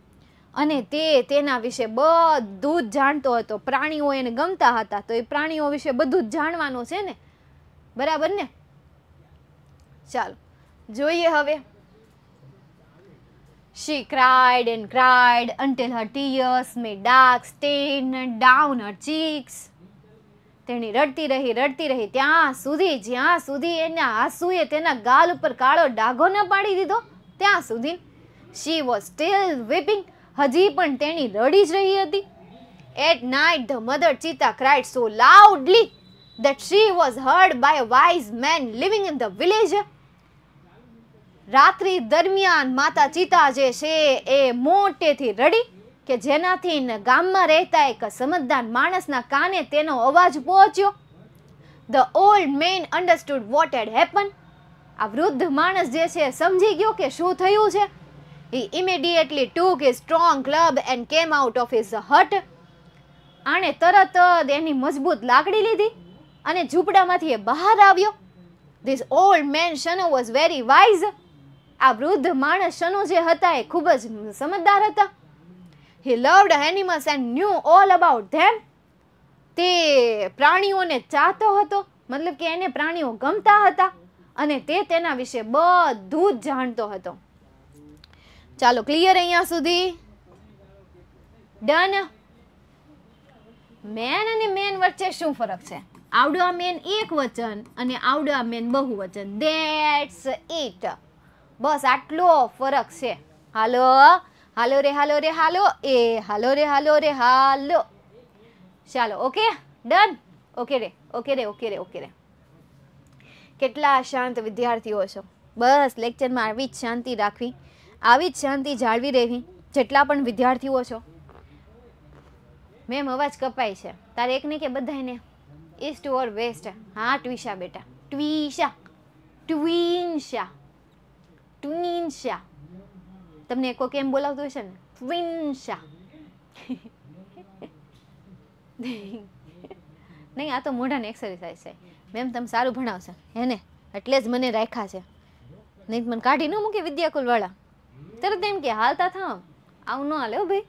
અને તે તેના વિશે બધું જ જાણતો હતો પ્રાણીઓ એને ગમતા હતા તો એ પ્રાણીઓ વિશે બધું જ જાણવાનું છે ને બરાબર ને ચાલો જોઈએ હવે she cried and cried until her tears made dark stain down her cheeks. તેણી રડતી રહી રડતી રહી ત્યાં સુધી જ્યાં સુધી એના આંસુએ તેના ગાલ ઉપર કાળો ડાઘો ન પાડી દીધો ત્યાં સુધી શી વોઝ સ્ટીલ વિપિંગ હજી પણ તેણી રડી જ રહી હતી at night the mother cheetah cried so loudly that she was heard by wise man living in the village રાત્રિ દરમિયાન માતા ચિતા જે છે એ મોટેથી રડી કે જેનાથી ગામમાં રહેતા એક સમજદાર માણસના કાને તેનો અવાજ પહોંચ્યો the old man understood what had happen આ વૃદ્ધ માણસ જે છે સમજી ગયો કે શું થયું છે he immediately took his strong club and came out of his hut આણે તરત એની મજબૂત લાકડી લીધી અને ઝૂંપડામાંથી એ બહાર આવ્યો this old man Shano was very wise આ વૃદ્ધ માણસનો જે હતા એ ખૂબ જ સમજદાર હતા he loved animals and knew all about them તે પ્રાણીઓને ચાહતો હતો મતલબ કે એને પ્રાણીઓ ગમતા હતા અને તે તેના વિશે બધું જ જાણતો હતો ચાલો ક્લિયર અહીંયા સુધી ડન મેન અને મેન વચ્ચે શું ફરક છે આવડું આ મેન એક વચન અને આવડું આ મેન વચન દેટ્સ ઇટ બસ આટલો ફરક છે હાલો હાલો રે હાલો રે હાલો એ હાલો રે હાલો રે હાલો ચાલો ઓકે ડન ઓકે રે ઓકે રે ઓકે રે ઓકે રે કેટલા શાંત વિદ્યાર્થીઓ છો બસ લેક્ચરમાં આવી જ શાંતિ રાખવી આવી જ શાંતિ જાળવી રહેવી જેટલા પણ વિદ્યાર્થીઓ છો મેમ અવાજ કપાય છે તારે એકને કે બધાને ટુ ઓર વેસ્ટ હા ટ્વિશા બેટા ટ્વિશા ટ્વિન્શા ટ્વિન્શા તમને કોઈક એમ બોલાવતું હશે ને ટ્વિન્શા નહીં આ તો મોઢાને એક્સરસાઇઝ છે મેમ તમે સારું ભણાવશે હે ને એટલે જ મને રાખ્યા છે નહીં મને કાઢી ન મૂકે વિદ્યાકુલવાળા તરત એમ કે હાલતા થા આવું ન હાલે ભાઈ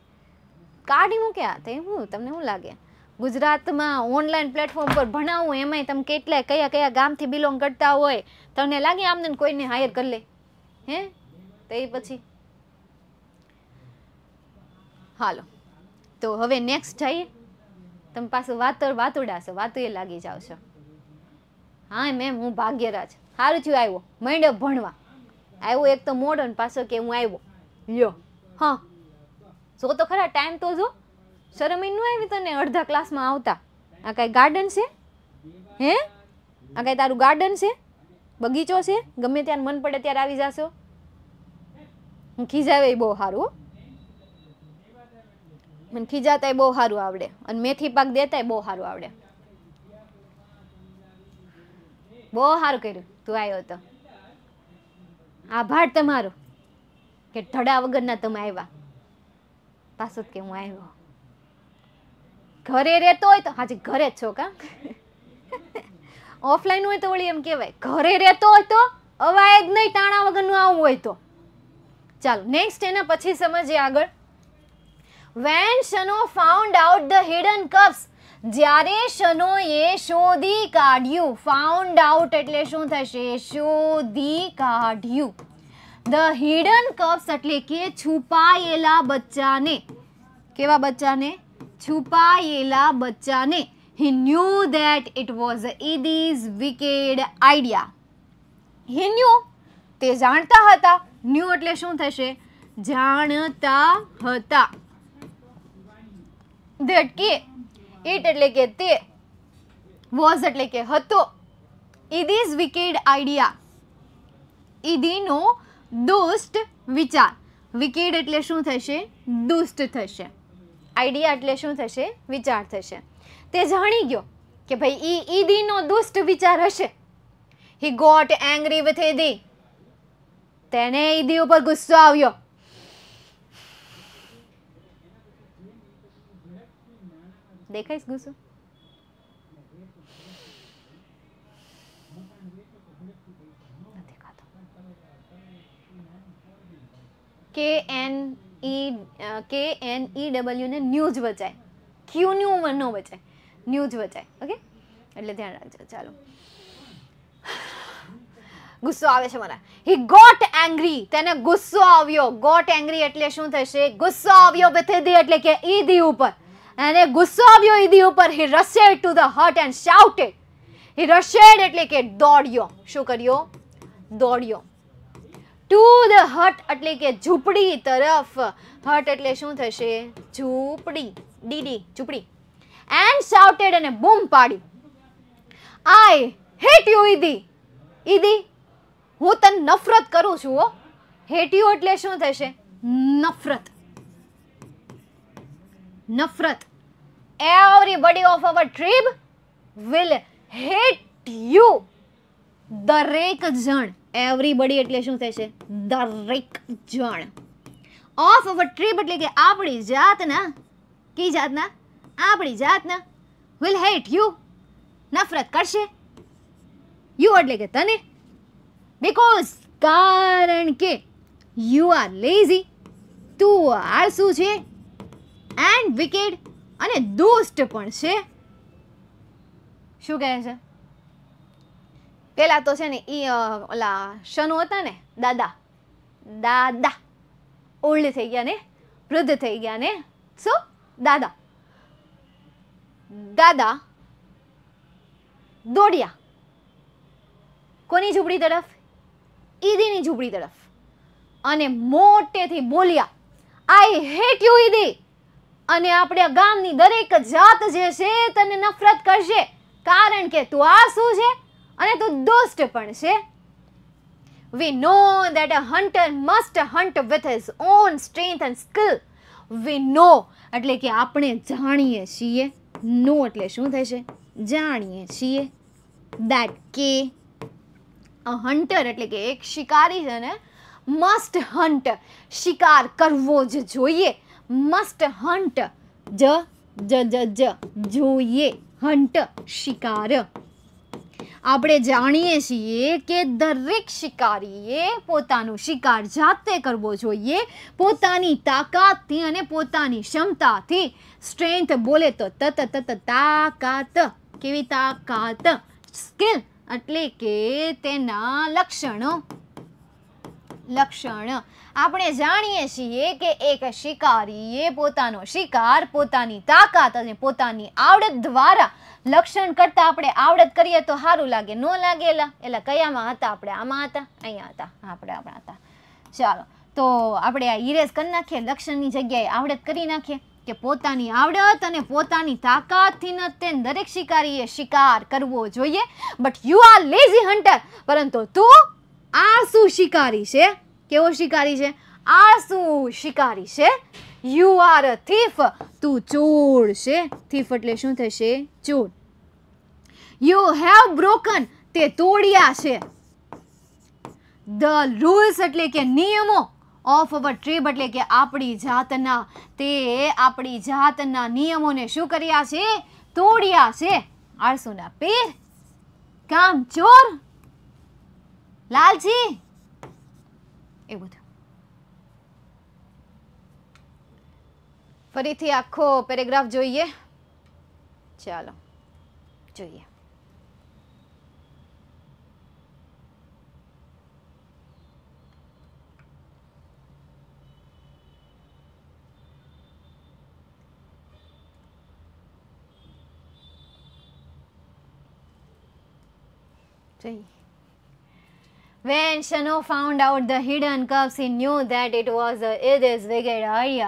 કાઢી મૂક્યા તે હું તમને શું લાગે ગુજરાતમાં ઓનલાઈન પ્લેટફોર્મ પર ભણાવું એમાંય તમે કેટલાય કયા કયા ગામથી બિલોંગ કરતા હોય તમને લાગે આમને કોઈને હાયર કરી લે હે તો એ પછી હાલો તો હવે નેક્સ્ટ જઈએ તમે પાછું વાતર વાતુડા છો વાતુએ લાગી જાવ છો હા મેમ હું ભાગ્યરાજ સારું થયું આવ્યો માંડ્યો ભણવા આવ્યો એક તો મોડો ને પાછો કે હું આવ્યો લ્યો હા જો તો ખરા ટાઈમ તો જો શરમ ન આવી તને અડધા ક્લાસમાં આવતા આ કાંઈ ગાર્ડન છે હે આ કાંઈ તારું ગાર્ડન છે બગીચો છે ગમે ત્યાં મન પડે ત્યારે આવી જાશો ખીજાવે બહુ સારું મને ખીજાતા બહુ સારું આવડે અને મેથી પાક દેતા બહુ સારું આવડે બહુ સારું કર્યું તું આવ્યો તો આભાર તમારો કે ધડા વગરના તમે આવ્યા પાછું કે હું આવ્યો ઘરે રહેતો હોય તો હાજી ઘરે જ છો કા ઓફલાઈન હોય તો વળી એમ કહેવાય ઘરે રહેતો હોય તો અવાય જ નહીં ટાણા વગરનું આવું હોય તો ચાલો નેક્સ્ટ એના પછી સમજીએ આગળ when Shano found out the hidden cubs જ્યારે શનોએ શોધી કાઢ્યું ફાઉન્ડ આઉટ એટલે શું થશે શોધી કાઢ્યું ધ હિડન કપ્સ એટલે કે છુપાયેલા બચ્ચાને કેવા બચ્ચાને છુપાયેલા બચ્ચાને He knew that it was Edie's wicked idea. He knew. તે જાણતા હતા ન્યુ એટલે શું થશે જાણતા હતા ધેટ કે ઇટ એટલે કે તે વોઝ એટલે કે હતો ઇદીઝ વિકેડ આઈડિયા ઇદીનો દુષ્ટ વિચાર વિકેડ એટલે શું થશે દુષ્ટ થશે આઈડિયા એટલે શું થશે વિચાર થશે તે જાણી ગયો કે ભાઈ ઈ ઈદીનો દુષ્ટ વિચાર હશે he got angry with Idi તેને ઈદી ઉપર ગુસ્સો આવ્યો દેખાઈશ ગુસ્સો કે N E K N E ડબલ્યુને ન્યૂઝ બચાય ક્યુ ન્યુ ન બચાય ન્યૂઝ વચાય ઓકે એટલે ધ્યાન રાખજો ચાલો ગુસ્સો આવે છે મને હી ગોટ એંગ્રી તેને ગુસ્સો આવ્યો ગોટ એંગ્રી એટલે શું થશે ગુસ્સો આવ્યો વિથ દી એટલે કે ઈદી ઉપર અને ગુસ્સો આવ્યો ઈદી ઉપર he rushed to the hut and shouted he rushed એટલે કે દોડ્યો શું કર્યો દોડ્યો ટુ ધ હટ એટલે કે ઝૂંપડી તરફ હટ એટલે શું થશે ઝૂંપડી ડીડી ઝૂંપડી એન્ડ shouted અને બૂમ પાડી આઈ હેટ યુ ઈદી ઈદી હું તને નફરત કરું છું હો હેટ યુ એટલે શું થશે નફરત નફરત everybody of our tribe will hate you દરેક જણ એવરી બડી એટલે શું થશે દરેક જણ ઓફ અવર ટ્રીબ એટલે કે આપણી જાતના કી જાતના આપણી જાતને વિલ હેટ યુ નફરત કરશે યુ એટલે કે તને બિકોઝ કારણ કે યુ આર લેઝી તું આળસુ છે એન્ડ વિકેડ અને દુષ્ટ પણ છે શું કહે છે પહેલાં તો છે ને એ ઓલા શનુ હતા ને દાદા દાદા ઓલ્ડ થઈ ગયા ને વૃદ્ધ થઈ ગયા ને શું દાદા દાદા દોડ્યા કોની ઝૂંપડી તરફ ઈદીની ઝૂંપડી તરફ અને મોટેથી બોલ્યા આઈ હેટ યુ ઈદી અને આપણે આ ગામની દરેક જાત જે છે તને નફરત કરશે કારણ કે તું આ શું છે અને તું દોસ્ત પણ છે We know that a hunter must hunt with his own strength and skill we know એટલે કે આપણે જાણીએ છીએ નો એટલે શું થશે જાણીએ છીએ દેટ કે અ હન્ટર એટલે કે એક શિકારી છે ને મસ્ટ હન્ટ શિકાર કરવો જ જોઈએ મસ્ટ હન્ટ જ જ જ જોઈએ હન્ટ શિકાર આપણે જાણીએ છીએ કે દરેક શિકારીએ પોતાનો શિકાર જાતે કરવો જોઈએ પોતાની તાકાતથી અને પોતાની ક્ષમતાથી સ્ટ્રેન્થ બોલે તો તત તત તાકાત કેવી તાકાત સ્કિલ એટલે કે તેના લક્ષણો લક્ષણ આપણે જાણીએ છીએ કે એક શિકારીએ પોતાનો શિકાર પોતાની તાકાત અને પોતાની આવડત દ્વારા લક્ષણ કરતાં આપણે આવડત કરીએ તો સારું લાગે ન લાગેલા એટલે કયામાં હતા આપણે આમાં હતા અહીંયા હતા આપણે આપણા હતા ચાલો તો આપણે આ ઇરેઝ કરી નાખીએ લક્ષણની જગ્યાએ આવડત કરી નાખીએ કે પોતાની આવડત અને પોતાની તાકાતથી ન તે દરેક શિકારીએ શિકાર કરવો જોઈએ but you are lazy hunter પરંતુ તું આ શું શિકારી છે કેવો શિકારી છે આ શું શિકારી છે યુ આર અ થીફ તું ચોર છે થીફ એટલે શું થશે ચોર યુ હેવ બ્રોકન તે તોડ્યા છે ધ રૂલ્સ એટલે કે નિયમો ઓફ અવર ટ્રીબ એટલે કે આપણી જાતના તે આપણી જાતના નિયમોને શું કર્યા છે તોડ્યા છે આળસુના પીર કામ ચોર લાલજી એવું ફરીથી આખો પેરેગ્રાફ જોઈએ ચાલો જોઈએ When Shano found out the hidden cups, he knew that it was the Idis wicked idea.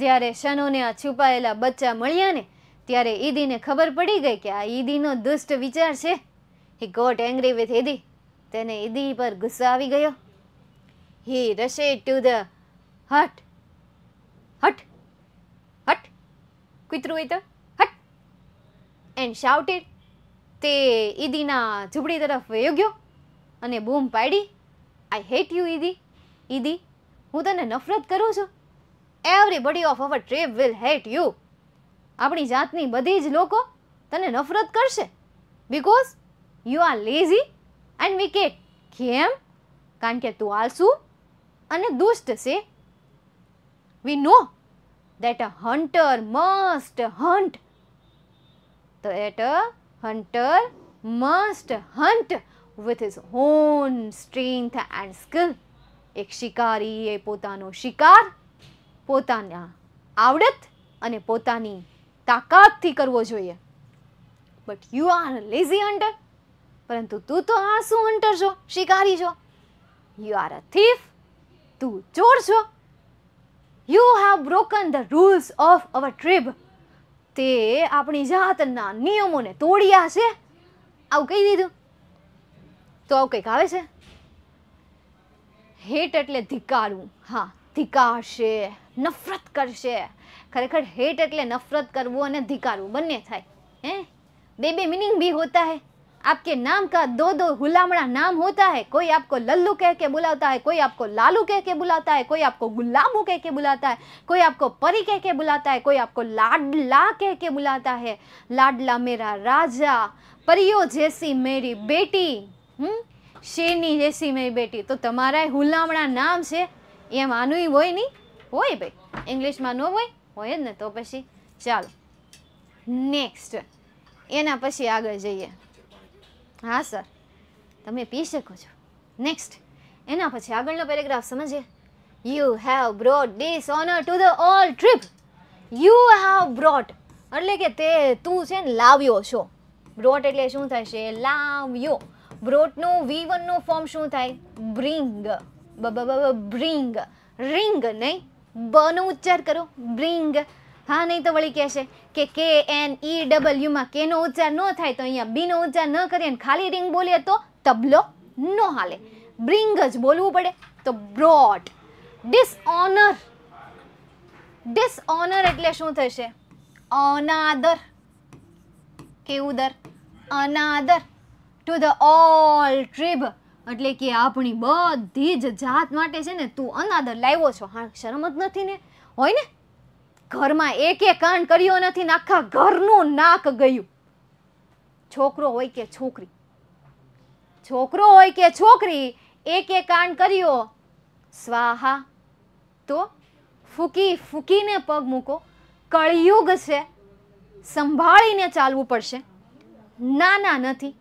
જ્યારે શનોને આ છુપાયેલા બચ્ચા મળ્યા ને ત્યારે ઈદીને ખબર પડી ગઈ કે આ ઈદીનો દુષ્ટ વિચાર છે he got angry with Idi તેને ઈદી પર ગુસ્સો આવી ગયો હી રશે ટુ ધ હટ હટ હટ કૂતરું હોય તો હટ એન્ડ શાઉટેડ તે ઈદીના ઝૂંપડી તરફ વયો અને બૂમ પાડી આઈ હેટ યુ ઈદી ઈદી હું તને નફરત કરું છું everybody of our tribe will hate you આપણી જાતની બધી જ લોકો તને નફરત કરશે because you are lazy and wicked કેમ કારણ કે તું આલસુ અને દુષ્ટ છે we know that a hunter must hunt તો at a hunter must hunt with his own strength and skill એક શિકારી એ પોતાનો શિકાર પોતાના આવડત અને પોતાની તાકાતથી કરવો જોઈએ but you are lazy hunter પરંતુ તું તો આ શું હન્ટર છો શિકારી છો યુ આર અ થીફ તું ચોર છો you have broken the rules of our tribe તે આપણી જાતના નિયમોને તોડ્યા છે આવું કહી દીધું તો આવું કંઈક આવે છે હેટ એટલે ધિકારવું હા ધિકાર છે નફરત કરશે ખરેખર हेट એટલે નફરત કરવું અને ધિકારવું બંને થાય હે બે બે मीनिंग भी होता है आपके नाम का दो दो हुलामड़ा नाम होता है कोई आपको लल्लू कह के बुलाता है कोई आपको लालू कह के बुलाता है कोई आपको गुलाबू कह के बुलाता है कोई आपको परी कह के बुलाता है कोई आपको लाडला कह के बुलाता है लाडला मेरा राजा परियो जैसी मेरी बेटी હમ શેરની જેસી મેરી બેટી તો તમારા હુલામણા નામ છે એમ આનું હોય નહીં હોય ભાઈ ઇંગ્લિશમાં ન હોય હોય જ ને તો પછી ચાલો નેક્સ્ટ એના પછી આગળ જઈએ હા સર તમે પી શકો છો નેક્સ્ટ એના પછી આગળનો પેરેગ્રાફ સમજીએ you have brought dishonour to the whole tribe you have brought એટલે કે તે તું છે ને લાવ્યો છો બ્રોટ એટલે શું થશે લાવ્યો બ્રોટનું વી વનનું ફોર્મ શું થાય બ્રિંગ બ્રિંગ રિંગ નહીં બનો ઉચ્ચાર કરો બ્રિંગ હા નહીં તો વળી કહેશે કે કે એન ઈ ડબલ્યુમાં કેનો ઉચ્ચાર ન થાય તો અહીંયા બીનો ઉચ્ચાર ન કરીએ અને ખાલી રિંગ બોલીએ તો તબલો ન હાલે બ્રિંગ જ બોલવું પડે તો બ્રોડ ડિસઓનર ડિસઓનર એટલે શું થશે અનાદર કેવું દર અનાદર ટુ ધ ઓલ ટ્રીબ એટલે કે આપણી બધી જ જાત માટે છે ને તું અનાદર લાવ્યો છો હા શરમ જ નથી ને હોય ને ઘરમાં એકે કાન કર્યો નથી ને આખા ઘરનું નાક ગયું છોકરો હોય કે છોકરી છોકરો હોય કે છોકરી એક કાન કર્યો સ્વાહા તો ફૂકી ફૂકીને પગ મૂકો કળિયુગ છે સંભાળીને ચાલવું પડશે નાના નથી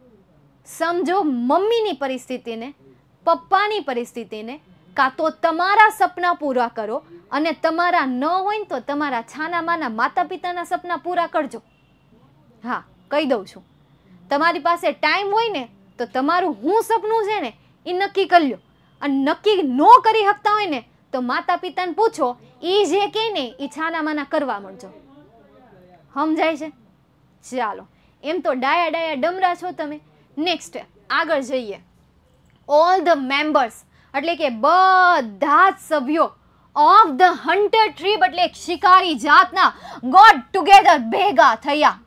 સમજો મમ્મીની પરિસ્થિતિને પપ્પાની પરિસ્થિતિને કાં તો તમારા સપના પૂરા કરો અને તમારા ન હોય ને તો તમારા છાનામાના માતા પિતાના સપના પૂરા કરજો હા કહી દઉં છું તમારી પાસે ટાઈમ હોય ને તો તમારું હું સપનું છે ને એ નક્કી કરી લો અને નક્કી ન કરી શકતા હોય ને તો માતા પિતાને પૂછો એ જે કહે ને એ છાનામાના કરવા મળજો સમજાય છે ચાલો એમ તો ડાયા ડાયા ડમરા છો તમે નેક્સ્ટ આગળ જઈએ ઓલ ધ મેમ્બર્સ એટલે કે બધા જ સભ્યો ઓફ ધ હન્ટર ટ્રીપ એટલે શિકારી જાતના ગોડ ટુગેધર ભેગા થયા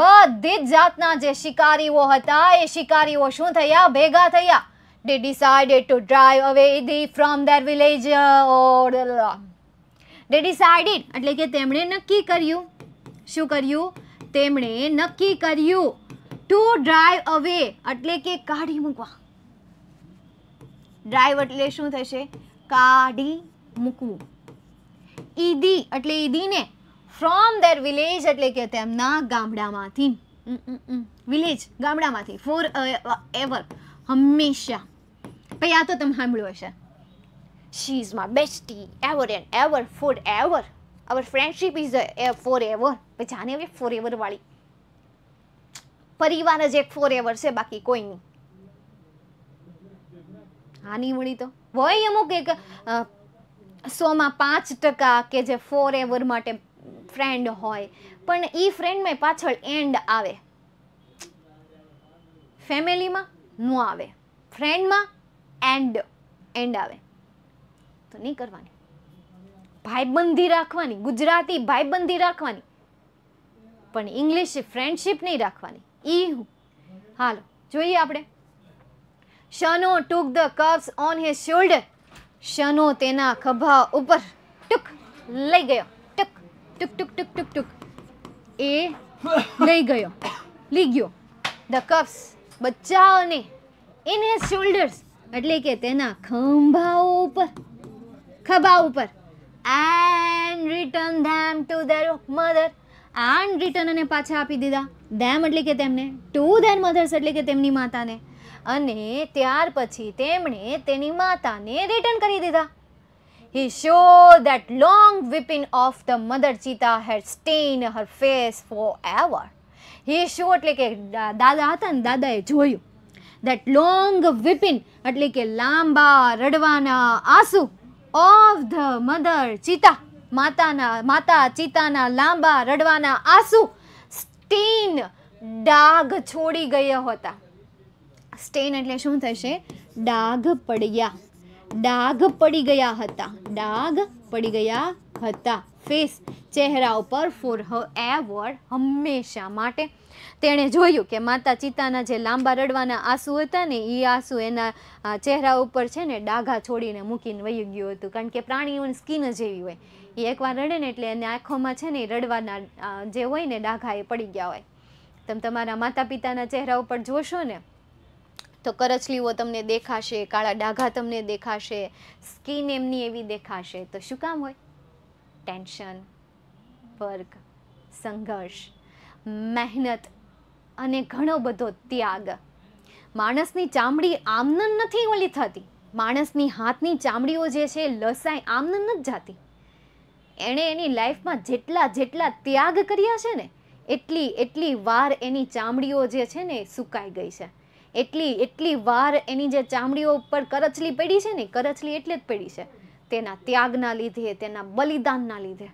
બધી જ જાતના જે શિકારીઓ હતા એ શિકારીઓ શું થયા ભેગા થયા they decided to drive away the from their village uh, or uh, they decided એટલે કે તેમણે નક્કી કર્યું શું કર્યું તેમણે નક્કી કર્યું ટુ ડ્રાઈવ અવે એટલે કે કાઢી મૂકવા ડ્રાઈવ એટલે શું થશે કાઢી મૂકવું ઈદી એટલે ઈદીને ફ્રોમ ધેર વિલેજ એટલે કે તેમના ગામડામાંથી વિલેજ ગામડામાંથી ફોર એવર હંમેશા પછી આ તો તમે સાંભળ્યું હશે she is my bestie ever and ever forever our friendship is forever પછી આને ફોર એવર વાળી પરિવાર જ એક ફોર એવર છે બાકી કોઈ નહીં હાની મળી તો હોય અમુક એક સોમાં પાંચ ટકા કે જે ફોર એવર માટે ફ્રેન્ડ હોય પણ એ ફ્રેન્ડમાં પાછળ એન્ડ આવે ફેમિલીમાં ન આવે ફ્રેન્ડમાં એન્ડ એન્ડ આવે તો નહીં કરવાની ભાઈબંધી રાખવાની ગુજરાતી ભાઈબંધી રાખવાની પણ ઇંગ્લિશ ફ્રેન્ડશીપ નહીં રાખવાની ઈ હું હાલો જોઈએ આપણે શનો took the cubs on his shoulder શનો તેના ખભા ઉપર ટુક લઈ ગયો ટુક ટુક ટુક ટુક ટુક ટુક એ લઈ ગયો લઈ ગયો ધ કપ્સ બચ્ચાઓને ઇન હિઝ શોલ્ડર્સ એટલે કે તેના ખંભાઓ ઉપર ખભા ઉપર and return them to their mother and return અને પાછા આપી દીધા દેમ એટલે કે તેમને ટુ ધેન મધર્સ એટલે કે તેમની માતાને અને ત્યાર પછી તેમણે તેની માતાને રિટર્ન કરી દીધા he saw that long weeping of the mother cheetah had stain her face forever he saw એટલે કે દાદા હતા ને દાદાએ જોયું દેટ લોંગ વિપિન એટલે કે લાંબા રડવાના આંસુ ઓફ ધ મધર ચિતા માતાના માતા ચિતાના લાંબા રડવાના આંસુ સ્ટેન ડાઘ છોડી ગયા હતા સ્ટેન એટલે શું થશે ડાઘ પડ્યા ડાઘ પડી ગયા હતા ડાઘ પડી ગયા હતા ફેસ ચહેરા ઉપર ફોર હ હંમેશા માટે તેણે જોયું કે માતા ચિતાના જે લાંબા રડવાના આંસુ હતા ને એ આંસુ એના ચહેરા ઉપર છે ને ડાઘા છોડીને મૂકીને વહી ગયું હતું કારણ કે પ્રાણીઓની સ્કીન જ એવી હોય એ એકવાર રડે ને એટલે એને આંખોમાં છે ને રડવાના જે હોય ને ડાઘા એ પડી ગયા હોય તમે તમારા માતા પિતાના ચહેરા ઉપર જોશો ને તો કરચલીઓ તમને દેખાશે કાળા ડાઘા તમને દેખાશે સ્કિન એમની એવી દેખાશે તો શું કામ હોય ટેન્શન વર્ક સંઘર્ષ મહેનત અને ઘણો બધો ત્યાગ માણસની ચામડી આમનમ નથી ઓલી થતી માણસની હાથની ચામડીઓ જે છે લસાય આમનમ જ જાતી એણે એની લાઈફમાં જેટલા જેટલા ત્યાગ કર્યા છે ને એટલી એટલી વાર એની ચામડીઓ જે છે ને સુકાઈ ગઈ છે એટલી એટલી વાર એની જે ચામડીઓ ઉપર કરચલી પડી છે ને કરચલી એટલે જ પડી છે તેના ત્યાગના લીધે તેના બલિદાનના લીધે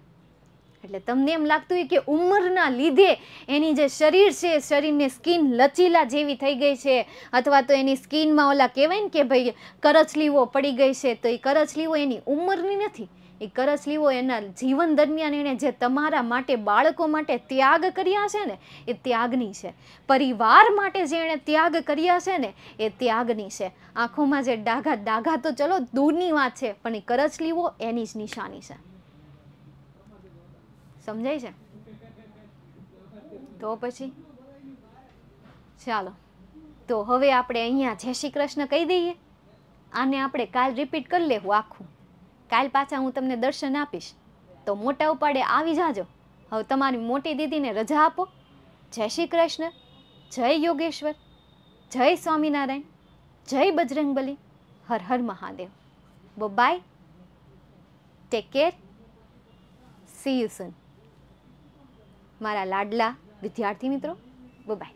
એટલે તમને એમ લાગતું હોય કે ઉંમરના લીધે એની જે શરીર છે શરીરને સ્કિન લચીલા જેવી થઈ ગઈ છે અથવા તો એની સ્કિનમાં ઓલા કહેવાય ને કે ભાઈ કરચલીઓ પડી ગઈ છે તો એ કરચલીઓ એની ઉંમરની નથી એ કરસ લીવો એના જીવન દરમિયાન એણે જે તમારા માટે બાળકો માટે ત્યાગ કર્યા છે ને એ ત્યાગની છે પરિવાર માટે જે એણે ત્યાગ કર્યા છે ને એ ત્યાગની છે આંખોમાં જે ડાઘા ડાઘા તો ચલો દૂરની વાત છે પણ એ કરસ લીવો એની જ નિશાની છે સમજાય છે તો પછી ચાલો તો હવે આપણે અહીંયા જય શ્રી કૃષ્ણ કહી દઈએ આને આપણે કાલ રિપીટ કરી લેવું આખું કાલ પાછા હું તમને દર્શન આપીશ તો મોટા ઉપાડે આવી જાજો હવે તમારી મોટી દીદીને રજા આપો જય શ્રી કૃષ્ણ જય યોગેશ્વર જય સ્વામિનારાયણ જય બજરંગબલી હર હર Mahadev bye take care see you soon મારા લાડલા વિદ્યાર્થી મિત્રો બાય